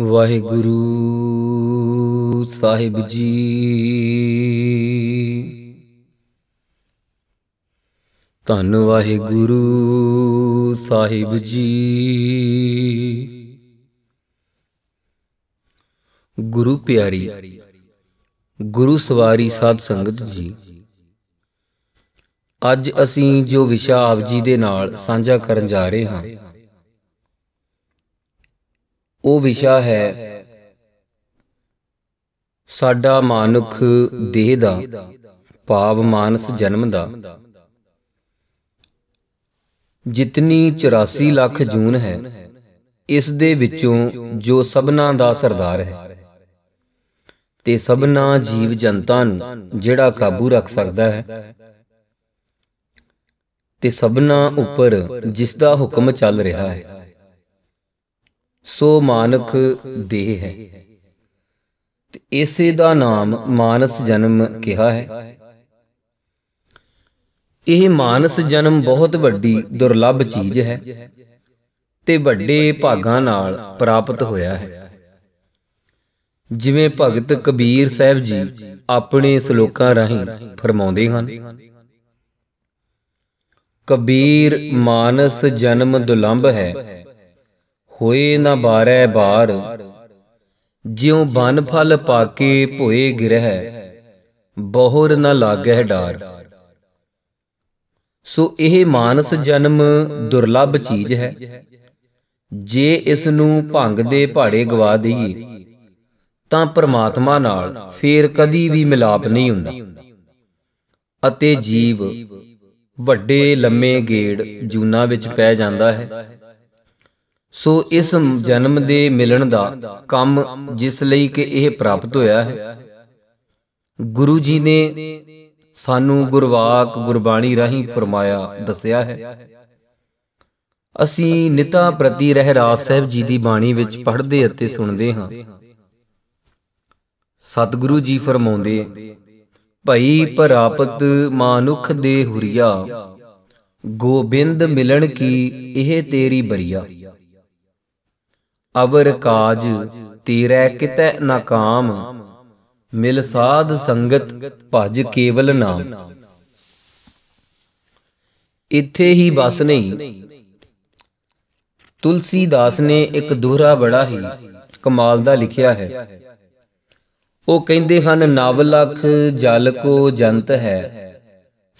ਵਾਹਿਗੁਰੂ ਸਾਹਿਬ ਜੀ ਧੰਨ ਵਾਹਿਗੁਰੂ ਸਾਹਿਬ ਜੀ ਗੁਰੂ ਪਿਆਰੀ ਗੁਰੂ ਸਵਾਰੀ ਸਾਧ ਸੰਗਤ ਜੀ ਅੱਜ ਅਸੀਂ ਜੋ ਵਿਸ਼ਾ ਆਪ ਜੀ ਦੇ ਨਾਲ ਸਾਂਝਾ ਕਰਨ ਜਾ ਰਹੇ ਹਾਂ ਉਹ ਵਿਸ਼ਾ ਹੈ ਸਾਡਾ ਮਾਨੁਖ ਦੇਹ ਦਾ ਭਾਵ ਮਾਨਸ ਜਨਮ ਦਾ ਜਿਤਨੀ 84 ਲੱਖ ਜੂਨ ਹੈ ਇਸ ਦੇ ਵਿੱਚੋਂ ਜੋ ਸਭਨਾ ਦਾ ਸਰਦਾਰ ਹੈ ਤੇ ਸਭਨਾ ਜੀਵ ਜਨਤਾ ਨੂੰ ਜਿਹੜਾ ਕਾਬੂ ਰੱਖ ਸਕਦਾ ਹੈ ਤੇ ਸਭਨਾ ਉੱਪਰ ਜਿਸ ਦਾ ਹੁਕਮ ਚੱਲ ਰਿਹਾ ਹੈ ਸੋ ਮਾਨਖ ਦੇਹ ਹੈ ਤੇ ਇਸੇ ਦਾ ਨਾਮ ਮਾਨਸ ਜਨਮ ਕਿਹਾ ਹੈ ਇਹ ਮਾਨਸ ਜਨਮ ਬਹੁਤ ਵੱਡੀ ਦੁਰਲੱਭ ਚੀਜ਼ ਹੈ ਤੇ ਵੱਡੇ ਭਾਗਾਂ ਨਾਲ ਪ੍ਰਾਪਤ ਹੋਇਆ ਹੈ ਜਿਵੇਂ ਭਗਤ ਕਬੀਰ ਸਾਹਿਬ ਜੀ ਆਪਣੇ ਸ਼ਲੋਕਾਂ ਰਾਹੀਂ ਫਰਮਾਉਂਦੇ ਹਨ ਕਬੀਰ ਮਾਨਸ ਜਨਮ ਦੁਲੰਭ ਹੈ ਹੋਏ ਨਾ ਬਾਰੈ ਬਾਰ ਜਿਉ ਬਨ ਫਲ ਪਾਕੇ ਭੋਏ ਗਿਰਹਿ ਬਹੁਰ ਨ ਲਾਗੇ ਡਾਰ ਸੋ ਇਹ ਮਾਨਸ ਜਨਮ ਦੁਰਲੱਭ ਚੀਜ਼ ਹੈ ਜੇ ਇਸ ਨੂੰ ਭੰਗ ਦੇ ਭਾੜੇ ਗਵਾ ਦਈਏ ਤਾਂ ਪ੍ਰਮਾਤਮਾ ਨਾਲ ਫੇਰ ਕਦੀ ਵੀ ਮਿਲਾਪ ਨਹੀਂ ਹੁੰਦਾ ਅਤੇ ਜੀਵ ਵੱਡੇ ਲੰਮੇ ਗੇੜ ਜੂਨਾ ਵਿੱਚ ਪੈ ਜਾਂਦਾ ਹੈ ਸੋ ਇਸ ਜਨਮ ਦੇ ਮਿਲਣ ਦਾ ਕੰਮ ਜਿਸ ਲਈ ਕਿ ਇਹ ਪ੍ਰਾਪਤ ਹੋਇਆ ਹੈ ਗੁਰੂ ਜੀ ਨੇ ਸਾਨੂੰ ਗੁਰਵਾਕ ਗੁਰਬਾਣੀ ਰਾਹੀਂ ਫਰਮਾਇਆ ਦੱਸਿਆ ਹੈ ਅਸੀਂ ਨਿਤਾ ਪ੍ਰਤੀ ਰਹਿਰਾਸ ਸਾਹਿਬ ਜੀ ਦੀ ਬਾਣੀ ਵਿੱਚ ਪੜ੍ਹਦੇ ਅਤੇ ਸੁਣਦੇ ਹਾਂ ਸਤਿਗੁਰੂ ਜੀ ਫਰਮਾਉਂਦੇ ਭਈ ਪ੍ਰਾਪਤ ਮਾਨੁਖ ਦੇ ਹੁਰੀਆ ਗੋਬਿੰਦ ਮਿਲਣ ਕੀ ਇਹ ਤੇਰੀ ਬਰੀਆ ਅਵਰ ਕਾਜ ਤੇਰੇ ਕਿਤੇ ਨਾਕਾਮ ਮਿਲ ਸਾਧ ਸੰਗਤ ਭਜ ਕੇਵਲ ਨਾਮ ਇੱਥੇ ਹੀ ਬਸ ਨਹੀਂ ਤੁਲਸੀਦਾਸ ਨੇ ਇੱਕ ਦੋਹਰਾ ਬੜਾ ਹੀ ਕਮਾਲ ਦਾ ਲਿਖਿਆ ਹੈ ਉਹ ਕਹਿੰਦੇ ਹਨ ਨਵ ਲਖ ਜਲ ਕੋ ਜੰਤ ਹੈ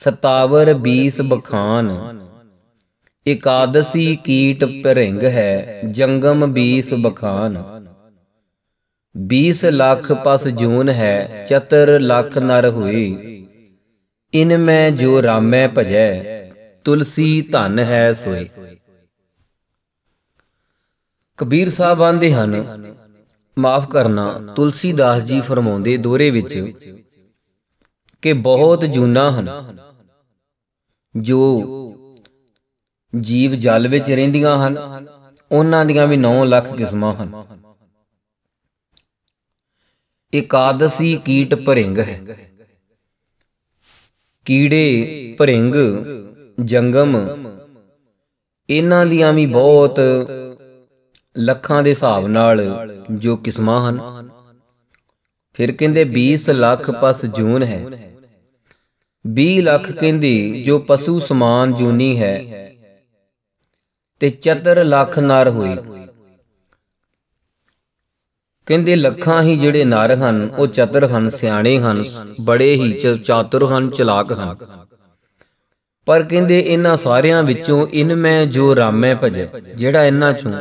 57 20 ਬਖਾਨ ਇਕਾਦਸੀ ਕੀਟ ਪਰਿੰਗ ਹੈ ਜੰਗਮ 20 ਬਖਾਨ 20 ਲੱਖ ਪਸ ਜੂਨ ਹੈ ਚਤਰ ਲੱਖ ਨਰ ਹੋਈ ਇਨ ਮੈਂ ਜੋ ਰਾਮੈ ਭਜੈ ਤੁਲਸੀ ਧਨ ਹੈ ਸੋਈ ਕਬੀਰ ਸਾਹਿਬ ਆਂਦੇ ਹਨ ਮਾਫ ਕਰਨਾ ਤੁਲਸੀਦਾਸ ਜੀ ਫਰਮਾਉਂਦੇ ਦੋਰੇ ਵਿੱਚ ਕਿ ਬਹੁਤ ਜੂਨਾ ਹਨ ਜੋ ਜੀਵ ਜਲ ਵਿੱਚ ਰਹਿੰਦੀਆਂ ਹਨ ਉਹਨਾਂ ਦੀਆਂ ਵੀ 9 ਲੱਖ ਕਿਸਮਾਂ ਹਨ ਇਕਾਦਸੀ ਕੀਟ ਭਰਿੰਗ ਹੈ ਕੀੜੇ ਭਰਿੰਗ ਜੰਗਮ ਇਹਨਾਂ ਦੀਆਂ ਵੀ ਬਹੁਤ ਲੱਖਾਂ ਦੇ ਹਿਸਾਬ ਨਾਲ ਜੋ ਕਿਸਮਾਂ ਹਨ ਫਿਰ ਕਹਿੰਦੇ 20 ਲੱਖ ਪਸ ਜੂਨ ਹੈ 20 ਲੱਖ ਕਹਿੰਦੀ ਜੋ ਪਸ਼ੂ ਸਮਾਨ ਜੂਨੀ ਹੈ ਤੇ ਚਤਰ ਲੱਖ ਨਰ ਹੋਏ ਕਹਿੰਦੇ ਲੱਖਾਂ ਹੀ ਜਿਹੜੇ ਨਰ ਹਨ ਉਹ ਚਤਰ ਹਨ ਸਿਆਣੇ ਹਨ ਬੜੇ ਹੀ ਚਾਤੁਰ ਹਨ ਚਲਾਕ ਹਨ ਪਰ ਕਹਿੰਦੇ ਇਹਨਾਂ ਸਾਰਿਆਂ ਵਿੱਚੋਂ ਇਨ ਮੈਂ ਜੋ ਰਾਮੈ ਭਜੇ ਜਿਹੜਾ ਇਹਨਾਂ ਚੋਂ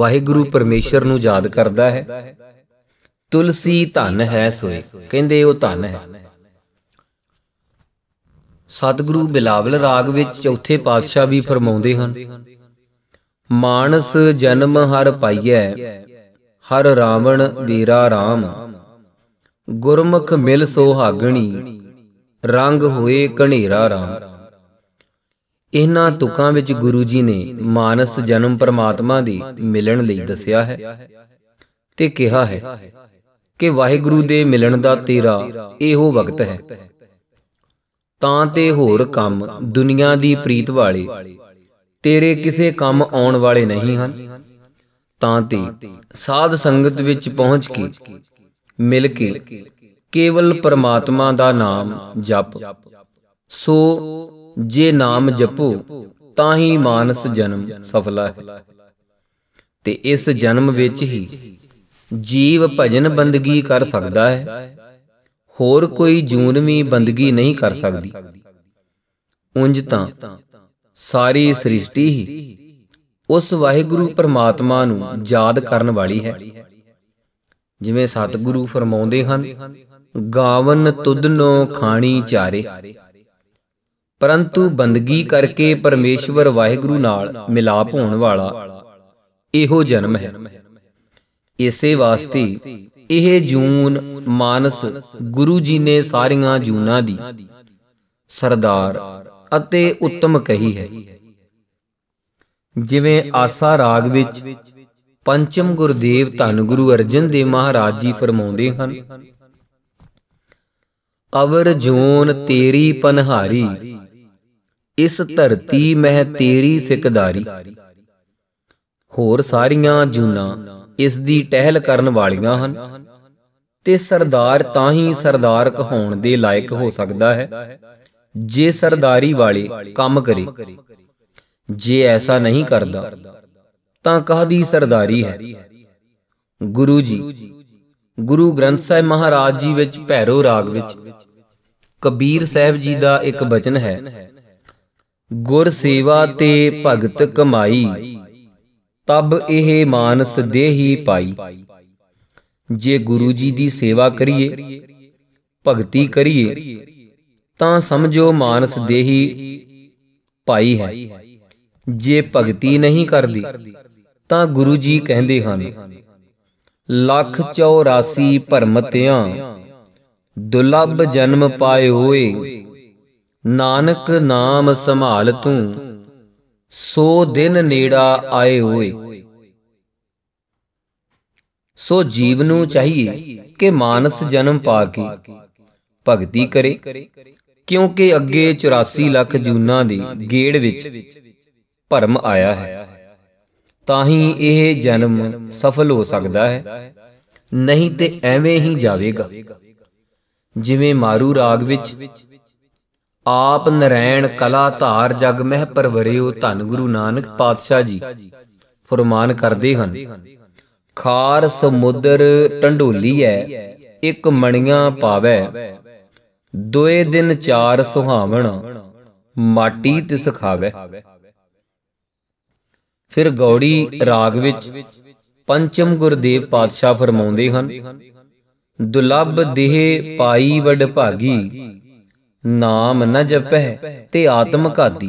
ਵਾਹਿਗੁਰੂ ਪਰਮੇਸ਼ਰ ਨੂੰ ਯਾਦ ਕਰਦਾ ਹੈ ਤੁਲਸੀ ਧਨ ਹੈ ਸੋਏ ਕਹਿੰਦੇ ਉਹ ਧਨ ਹੈ ਸਤਿਗੁਰੂ ਬਿਲਾਵਲ ਰਾਗ ਵਿੱਚ ਚੌਥੇ ਪਾਤਸ਼ਾਹ ਵੀ ਫਰਮਾਉਂਦੇ ਹਨ ਮਾਨਸ ਜਨਮ ਹਰ ਪਾਈਐ ਹਰ ਰਾਵਣ ਵੀਰਾ RAM ਗੁਰਮੁਖ ਮਿਲ ਸੋਹਾਗਣੀ ਰੰਗ ਹੋਏ ਕਨੇਰਾ RAM ਇਹਨਾਂ ਤੁਕਾਂ ਵਿੱਚ ਗੁਰੂ ਜੀ ਨੇ ਮਾਨਸ ਜਨਮ ਪਰਮਾਤਮਾ ਦੀ ਮਿਲਣ ਲਈ ਦੱਸਿਆ ਹੈ ਤੇ ਕਿਹਾ ਹੈ ਕਿ ਵਾਹਿਗੁਰੂ ਦੇ ਮਿਲਣ ਦਾ ਤੇਰਾ ਇਹੋ ਵਕਤ ਹੈ ਤਾਂ ਤੇ ਹੋਰ ਕੰਮ ਦੁਨੀਆ ਦੀ ਪ੍ਰੀਤ ਵਾਲੇ ਤੇਰੇ ਕਿਸੇ ਕੰਮ ਆਉਣ ਵਾਲੇ ਨਹੀਂ ਹਨ ਤਾਂ ਤੇ ਸਾਧ ਸੰਗਤ ਵਿੱਚ ਪਹੁੰਚ ਕੇ ਮਿਲ ਕੇ ਕੇਵਲ ਪਰਮਾਤਮਾ ਦਾ ਨਾਮ ਜਪ ਸੋ ਜੇ ਨਾਮ ਜਪੋ ਤਾਂ ਹੀ ਮਾਨਸ ਜਨਮ ਸਫਲਾ ਹੈ ਤੇ ਇਸ ਜਨਮ ਵਿੱਚ ਹੀ ਜੀਵ ਭਜਨ ਬੰਦਗੀ ਕਰ ਸਕਦਾ ਹੈ ਹੋਰ ਕੋਈ ਜੂਨਵੀਂ ਬੰਦਗੀ ਨਹੀਂ ਕਰ ਸਕਦੀ ਉੰਜ ਤਾਂ ਸਾਰੀ ਸ੍ਰਿਸ਼ਟੀ ਹੀ ਉਸ ਵਾਹਿਗੁਰੂ ਪਰਮਾਤਮਾ ਨੂੰ ਯਾਦ ਕਰਨ ਵਾਲੀ ਹੈ ਜਿਵੇਂ ਸਤਿਗੁਰੂ ਫਰਮਾਉਂਦੇ ਹਨ ਗਾਵਨ ਤੁਦਨੋ ਖਾਣੀ ਚਾਰੇ ਪਰੰਤੂ ਬੰਦਗੀ ਕਰਕੇ ਪਰਮੇਸ਼ਵਰ ਵਾਹਿਗੁਰੂ ਨਾਲ ਮਿਲਾਪ ਹੋਣ ਵਾਲਾ ਇਹੋ ਜਨਮ ਹੈ ਇਸੇ ਵਾਸਤੇ ਇਹ ਜੂਨ ਮਾਨਸ ਗੁਰੂ ਜੀ ਨੇ ਸਾਰੀਆਂ ਜੂਨਾਂ ਦੀ ਸਰਦਾਰ ਅਤੇ ਉੱਤਮ ਕਹੀ ਹੈ ਜਿਵੇਂ ਆਸਾ ਰਾਗ ਵਿੱਚ ਪੰਚਮ ਗੁਰਦੇਵ ਧੰਨ ਗੁਰੂ ਅਰਜਨ ਦੇ ਮਹਾਰਾਜ ਜੀ ਫਰਮਾਉਂਦੇ ਹਨ ਅਵਰ ਜੋਨ ਤੇਰੀ ਪਨਹਾਰੀ ਇਸ ਧਰਤੀ ਮਹਿ ਤੇਰੀ ਸਿਕਦਾਰੀ ਹੋਰ ਸਾਰੀਆਂ ਜੂਨਾ ਇਸ ਦੀ ਟਹਿਲ ਕਰਨ ਵਾਲੀਆਂ ਹਨ ਤੇ ਸਰਦਾਰ ਤਾਂ ਹੀ ਸਰਦਾਰ ਕਹਾਉਣ ਦੇ ਲਾਇਕ ਹੋ ਸਕਦਾ ਹੈ ਜੇ ਸਰਦਾਰੀ ਵਾਲੇ ਕੰਮ ਕਰੇ ਜੇ ਐਸਾ ਨਹੀਂ ਕਰਦਾ ਤਾਂ ਕਾਹਦੀ ਸਰਦਾਰੀ ਹੈ ਗੁਰੂ ਜੀ ਗੁਰੂ ਗ੍ਰੰਥ ਸਾਹਿਬ ਮਹਾਰਾਜ ਜੀ ਵਿੱਚ ਭੈਰੋ ਰਾਗ ਵਿੱਚ ਕਬੀਰ ਸਾਹਿਬ ਜੀ ਦਾ ਇੱਕ ਬਚਨ ਹੈ ਗੁਰ ਸੇਵਾ ਤੇ ਭਗਤ ਕਮਾਈ ਤਬ ਇਹ ਮਾਨਸ ਦੇਹੀ ਪਾਈ ਜੇ ਗੁਰੂ ਜੀ ਦੀ ਸੇਵਾ ਕਰੀਏ ਭਗਤੀ ਕਰੀਏ ਤਾਂ ਸਮਝੋ ਮਾਨਸ ਦੇਹੀ ਭਾਈ ਹੈ ਜੇ ਭਗਤੀ ਨਹੀਂ ਕਰਦੀ ਤਾਂ ਗੁਰੂ ਜੀ ਕਹਿੰਦੇ ਹਨ ਲੱਖ 84 ਭਰਮਤਿਆਂ ਦੁਲੱਭ ਜਨਮ ਪਾਏ ਹੋਏ ਨਾਨਕ ਨਾਮ ਸੰਭਾਲ ਤੂੰ ਸੋ ਦਿਨ ਨੇੜਾ ਆਏ ਹੋਏ ਸੋ ਜੀਵ ਨੂੰ ਚਾਹੀਏ ਕਿ ਮਾਨਸ ਜਨਮ ਪਾ ਕੇ ਭਗਤੀ ਕਰੇ ਕਿਉਂਕਿ ਅੱਗੇ 84 ਲੱਖ ਜੂਨਾਂ ਦੀ ਗੇੜ ਵਿੱਚ ਭਰਮ ਆਇਆ ਹੈ ਤਾਂ ਹੀ ਇਹ ਜਨਮ ਸਫਲ ਹੋ ਸਕਦਾ ਹੈ ਨਹੀਂ ਤੇ ਐਵੇਂ ਹੀ ਜਾਵੇਗਾ ਜਿਵੇਂ ਮਾਰੂ ਰਾਗ ਵਿੱਚ ਆਪ ਨਰੈਣ ਕਲਾ ਧਾਰ ਜਗ ਮਹਿ ਪਰਵਰਿਓ ਧੰਨ ਗੁਰੂ ਨਾਨਕ ਪਾਤਸ਼ਾਹ ਜੀ ਫਰਮਾਨ ਕਰਦੇ ਹਨ ਖਾਰ ਸਮੁੰਦਰ ਟੰਡੋਲੀ ਹੈ ਇੱਕ ਮਣੀਆਂ ਪਾਵੇ ਦੋਏ ਦਿਨ ਚਾਰ ਸੁਹਾਵਣ ਮਾਟੀ ਤਿਸ ਖਾਵੇ ਫਿਰ ਗੌੜੀ ਰਾਗ ਵਿੱਚ ਪੰਚਮ ਗੁਰਦੇਵ ਪਾਤਸ਼ਾਹ ਫਰਮਾਉਂਦੇ ਹਨ ਦੁਲੱਭ ਦੇਹ ਪਾਈ ਵਡ ਭਾਗੀ ਨਾਮ ਨ ਜਪਹਿ ਤੇ ਆਤਮ ਘਾਤੀ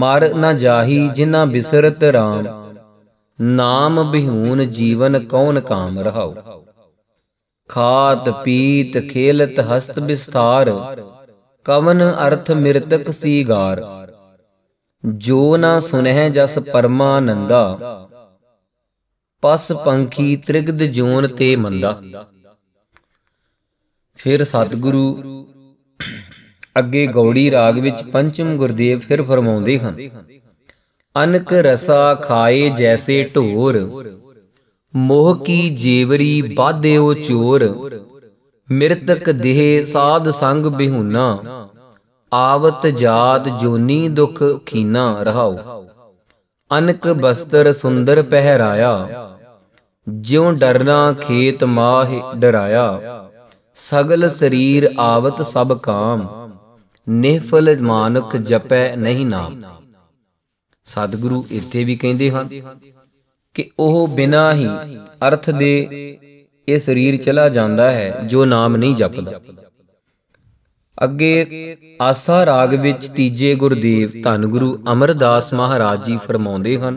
ਮਰ ਨ ਜਾਹੀ ਜਿਨਾ ਬਿਸਰਤ RAM ਨਾਮ ਬਿਹੂਨ ਜੀਵਨ ਕੌਣ ਕਾਮ ਰਹਾਉ ਖਾਤ ਪੀਤ ਖੇਲਤ ਹਸਤ ਵਿਸਥਾਰ ਕਵਨ ਅਰਥ ਮਿਰਤਕ ਸੀਗਾਰ ਜੋ ਨਾ ਸੁਨਹਿ ਜਸ ਪਰਮਾਨੰਦਾ ਪਸ ਪੰਖੀ ਤ੍ਰਿਗਦ ਜੋਨ ਤੇ ਮੰਦਾ ਫਿਰ ਸਤਿਗੁਰੂ ਅੱਗੇ ਗੌੜੀ ਰਾਗ ਵਿੱਚ ਪੰਚਮ ਗੁਰਦੇਵ ਫਿਰ ਫਰਮਾਉਂਦੇ ਹਨ ਅਨਕ ਰਸਾ ਖਾਏ ਜੈਸੇ ਢੋਰ ਮੋਹ ਕੀ ਜੇਵਰੀ ਬਾਧਿਓ ਚੋਰ ਮਿਰਤਕ ਦੇਹ ਸਾਧ ਸੰਗ ਬਿਹੂਨਾ ਆਵਤ ਜਾਤ ਜੋਨੀ ਦੁਖ ਖੀਨਾ ਰਹਾਉ ਅਨਕ ਬਸਤਰ ਸੁੰਦਰ ਪਹਿਰਾਇਆ ਜਿਉ ਡਰਨਾ ਖੇਤ ਮਾਹ ਡਰਾਇਆ ਸਗਲ ਸਰੀਰ ਆਵਤ ਸਭ ਕਾਮ ਨਿਹਫਲ ਮਾਨਕ ਜਪੈ ਨਹੀਂ ਨਾਮ ਸਤਿਗੁਰੂ ਇੱਥੇ ਵੀ ਕਹਿੰਦੇ ਹਨ ਕਿ ਉਹ ਬਿਨਾਂ ਹੀ ਅਰਥ ਦੇ ਇਹ ਸਰੀਰ ਚਲਾ ਜਾਂਦਾ ਹੈ ਜੋ ਨਾਮ ਨਹੀਂ ਜਪਦਾ ਅੱਗੇ ਆਸਾ ਰਾਗ ਵਿੱਚ ਤੀਜੇ ਗੁਰਦੇਵ ਧੰਨ ਗੁਰੂ ਅਮਰਦਾਸ ਮਹਾਰਾਜ ਜੀ ਫਰਮਾਉਂਦੇ ਹਨ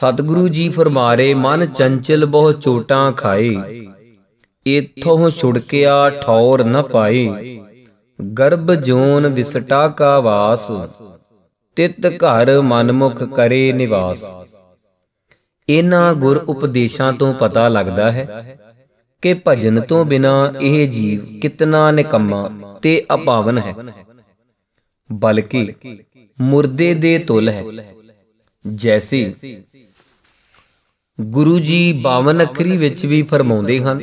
ਸਤਿਗੁਰੂ ਜੀ ਫਰਮਾਰੇ ਮਨ ਚੰਚਲ ਬਹੁ ਚੋਟਾਂ ਖਾਏ ਇਥੋਂ ਛੁੜਕਿਆ ਠੌਰ ਨ ਪਾਏ ਗਰਭ ਜੋਨ ਵਿਸਟਾ ਕਾ ਵਾਸ ਤਿਤ ਘਰ ਮਨਮੁਖ ਕਰੇ ਨਿਵਾਸ ਇਹਨਾਂ ਗੁਰ ਉਪਦੇਸ਼ਾਂ ਤੋਂ ਪਤਾ ਲੱਗਦਾ ਹੈ ਕਿ ਭਜਨ ਤੋਂ ਬਿਨਾ ਇਹ ਜੀਵ ਕਿਤਨਾ ਨਿਕੰਮਾ ਤੇ ਅਪਾਵਨ ਹੈ ਬਲਕਿ ਮੁਰਦੇ ਦੇ ਤੁਲ ਹੈ ਜੈਸੀ ਗੁਰੂ ਜੀ 52 ਅਖਰੀ ਵਿੱਚ ਵੀ ਫਰਮਾਉਂਦੇ ਹਨ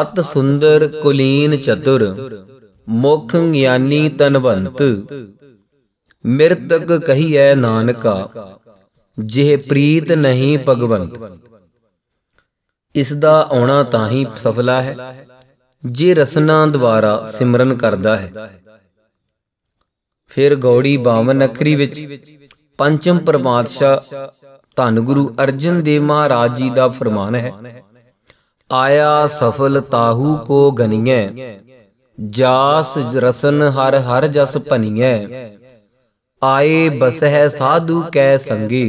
ਅਤ ਸੁੰਦਰ ਕੁਲੀਨ ਚਤੁਰ ਮੁਖ ਗਿਆਨੀ ਤਨਵੰਤ ਮਿਰਤਕ ਕਹੀਐ ਨਾਨਕਾ ਜਿਹ ਪ੍ਰੀਤ ਨਹੀਂ ਭਗਵੰਤ ਇਸ ਦਾ ਆਉਣਾ ਤਾਂ ਹੀ ਸਫਲਾ ਹੈ ਜੇ ਰਸਨਾ ਦੁਆਰਾ ਸਿਮਰਨ ਕਰਦਾ ਹੈ ਫਿਰ ਗੌੜੀ ਬਾਵਨ ਅਖਰੀ ਵਿੱਚ ਪੰਚਮ ਪਰਮਾਤਸ਼ਾ ਧੰਨ ਗੁਰੂ ਅਰਜਨ ਦੇਵ ਮਹਾਰਾਜ ਜੀ ਦਾ ਫਰਮਾਨ ਹੈ ਆਇਆ ਸਫਲ ਤਾਹੂ ਕੋ ਗਨੀਐ ਜਾਸ ਰਸਨ ਹਰ ਹਰ ਜਸ ਭਨੀਐ ਆਏ ਬਸਹਿ ਸਾਧੂ ਕੈ ਸੰਗੀ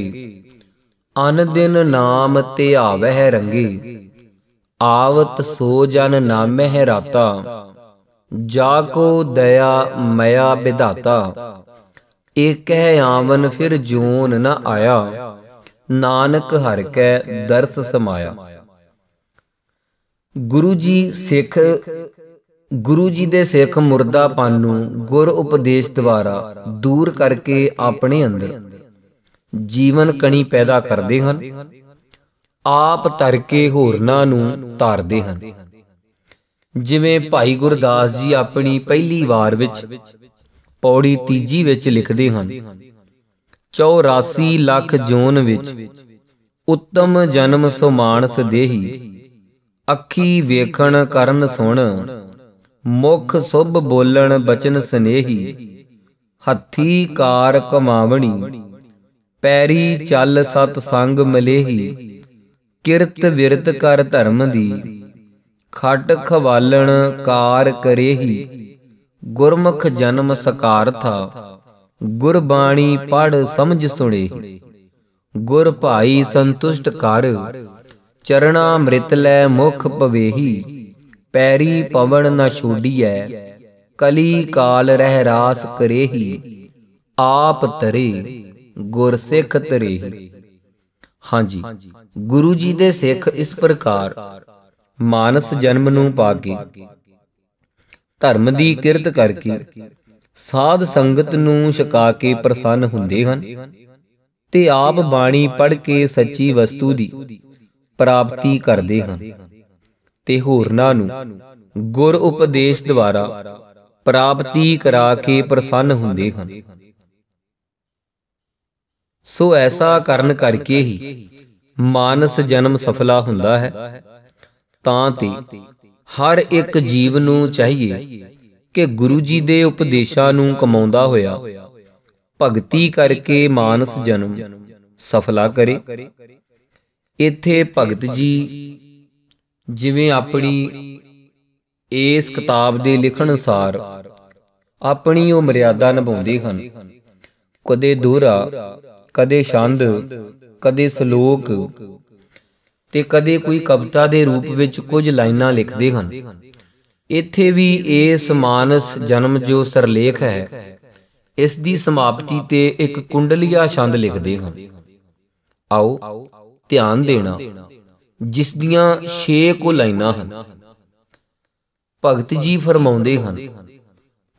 ਅਨ ਦਿਨ ਨਾਮ ਧਿਆਵਹਿ ਰੰਗੀ ਆਵਤ ਸੋ ਜਨ ਨਾਮਹਿ ਰਾਤਾ ਜਾ ਕੋ ਦਇਆ ਮਇਆ ਵਿਧਾਤਾ ਏਕਹਿ ਆਵਨ ਫਿਰ ਜੂਨ ਨ ਆਇਆ ਨਾਨਕ ਹਰ ਕੈ ਦਰਸ ਸਮਾਇਆ ਗੁਰੂ ਜੀ ਸਿੱਖ ਗੁਰੂ ਜੀ ਦੇ ਸਿੱਖ ਮੁਰਦਾਪਨ ਨੂੰ ਗੁਰ ਉਪਦੇਸ਼ ਦੁਆਰਾ ਦੂਰ ਕਰਕੇ ਆਪਣੇ ਅੰਦਰ ਜੀਵਨ ਕਣੀ ਪੈਦਾ ਕਰਦੇ ਹਨ ਆਪ ਤਰ ਕੇ ਹੋਰਨਾਂ ਨੂੰ ਧਾਰਦੇ ਹਨ ਜਿਵੇਂ ਭਾਈ ਗੁਰਦਾਸ ਜੀ ਆਪਣੀ ਪਹਿਲੀ ਵਾਰ ਵਿੱਚ ਪੌੜੀ ਤੀਜੀ ਵਿੱਚ ਲਿਖਦੇ ਹਨ 84 ਲੱਖ ਜੋਨ ਵਿੱਚ ਉੱਤਮ ਜਨਮ ਸੁਮਾਨਸ ਦੇਹੀ ਅੱਖੀ ਵੇਖਣ ਕਰਨ ਸੁਣ ਮੁਖ ਸੁਭ ਬੋਲਣ ਬਚਨ ਸਨੇਹੀ ਹੱਥੀ ਕਾਰ ਕਮਾਵਣੀ ਪੈਰੀ ਚੱਲ ਸਤ ਸੰਗ ਮਲੇਹੀ ਕਿਰਤ ਵਿਰਤ ਕਰ ਧਰਮ ਦੀ ਖਟ ਖਵਾਲਣ ਕਾਰ ਕਰੇਹੀ ਗੁਰਮੁਖ ਜਨਮ ਸਕਾਰਥਾ ਗੁਰਬਾਣੀ ਪੜ ਸਮਝ ਸੁਣੇ ਗੁਰ ਭਾਈ ਸੰਤੁਸ਼ਟ ਕਰ ਚਰਣਾ ਮ੍ਰਿਤ ਲੈ ਮੁਖ ਪਵੇਹੀ ਪੈਰੀ ਪਵਣ ਨਾ ਛੋਡੀਐ ਕਲੀ ਕਾਲ ਰਹਿ ਰਾਸ ਕਰੇਹੀ ਆਪ ਤਰੇ ਸਿੱਖ ਤਰੇ ਹਾਂਜੀ ਗੁਰੂ ਜੀ ਦੇ ਸਿੱਖ ਇਸ ਪ੍ਰਕਾਰ ਮਾਨਸ ਜਨਮ ਨੂੰ ਪਾ ਕੇ ਧਰਮ ਦੀ ਕਿਰਤ ਕਰਕੇ ਸਾਧ ਸੰਗਤ ਨੂੰ ਛਕਾ ਕੇ ਪ੍ਰਸੰਨ ਹੁੰਦੇ ਹਨ ਤੇ ਆਪ ਬਾਣੀ ਪੜ੍ਹ ਕੇ ਸੱਚੀ ਵਸਤੂ ਦੀ ਪ੍ਰਾਪਤੀ ਕਰਦੇ ਹਨ ਤੇ ਹੋਰਨਾਂ ਨੂੰ ਗੁਰ ਉਪਦੇਸ਼ ਦੁਆਰਾ ਪ੍ਰਾਪਤੀ ਕਰਾ ਕੇ ਪ੍ਰਸੰਨ ਹੁੰਦੇ ਹਨ ਸੋ ਐਸਾ ਕਰਨ ਕਰਕੇ ਹੀ ਮਾਨਸ ਜਨਮ ਸਫਲਾ ਹੁੰਦਾ ਹੈ ਤਾਂ ਤੇ ਹਰ ਇੱਕ ਜੀਵ ਨੂੰ ਚਾਹੀਏ ਕਿ ਗੁਰੂ ਜੀ ਦੇ ਉਪਦੇਸ਼ਾਂ ਨੂੰ ਕਮਾਉਂਦਾ ਹੋਇਆ ਭਗਤੀ ਕਰਕੇ ਮਾਨਸ ਜਨਮ ਸਫਲਾ ਕਰੇ ਇੱਥੇ ਭਗਤ ਜੀ ਜਿਵੇਂ ਆਪਣੀ ਇਸ ਕਿਤਾਬ ਦੇ ਲਿਖਣ ਅਨਸਾਰ ਆਪਣੀ ਉਹ ਮਰਿਆਦਾ ਨਿਭਾਉਂਦੇ ਹਨ ਕਦੇ ਦੂਰਾ ਕਦੇ ਛੰਦ ਕਦੇ ਸ਼ਲੋਕ ਤੇ ਕਦੇ ਕੋਈ ਕਵਿਤਾ ਦੇ ਰੂਪ ਵਿੱਚ ਕੁਝ ਲਾਈਨਾਂ ਲਿਖਦੇ ਹਨ ਇੱਥੇ ਵੀ ਇਸ ਮਾਨਸ ਜਨਮ ਜੋ ਸਰਲੇਖ ਹੈ ਇਸ ਦੀ ਸਮਾਪਤੀ ਤੇ ਇੱਕ ਕੁੰਡਲੀਆ ਛੰਦ ਲਿਖਦੇ ਹਨ ਆਓ ਧਿਆਨ ਦੇਣਾ ਜਿਸ ਦੀਆਂ 6 ਕੋ ਲਾਈਨਾਂ ਹਨ ਭਗਤ ਜੀ ਫਰਮਾਉਂਦੇ ਹਨ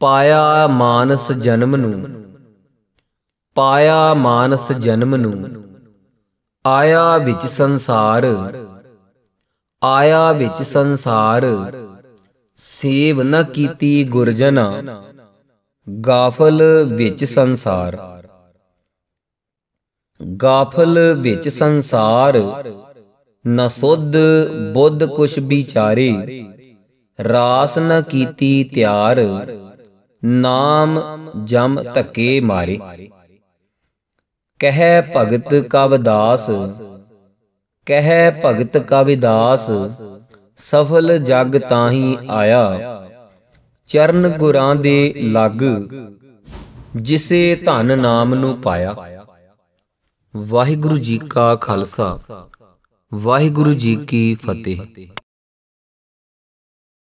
ਪਾਇਆ ਮਾਨਸ ਜਨਮ ਨੂੰ ਪਾਇਆ ਮਾਨਸ ਜਨਮ ਨੂੰ ਆਇਆ ਵਿੱਚ ਸੰਸਾਰ ਆਇਆ ਵਿੱਚ ਸੰਸਾਰ ਸੇਵ ਨ ਕੀਤੀ ਗੁਰਜਨ ਗਾਫਲ ਵਿੱਚ ਸੰਸਾਰ ਗਾਫਲ ਵਿੱਚ ਸੰਸਾਰ ਨ ਬੁੱਧ ਕੁਛ ਵਿਚਾਰੇ ਰਾਸ ਨ ਕੀਤੀ ਤਿਆਰ ਨਾਮ ਜਮ ਧੱਕੇ ਮਾਰੇ ਕਹਿ ਭਗਤ ਕਵਿਦਾਸ ਕਹਿ ਭਗਤ ਕਵਿਦਾਸ ਸਫਲ ਜਗ ਤਾਹੀ ਆਇਆ ਚਰਨ ਗੁਰਾਂ ਦੇ ਲੱਗ ਜਿਸੇ ਧਨ ਨਾਮ ਨੂੰ ਪਾਇਆ ਵਾਹਿਗੁਰੂ ਜੀ ਕਾ ਖਾਲਸਾ ਵਾਹਿਗੁਰੂ ਜੀ ਕੀ ਫਤਿਹ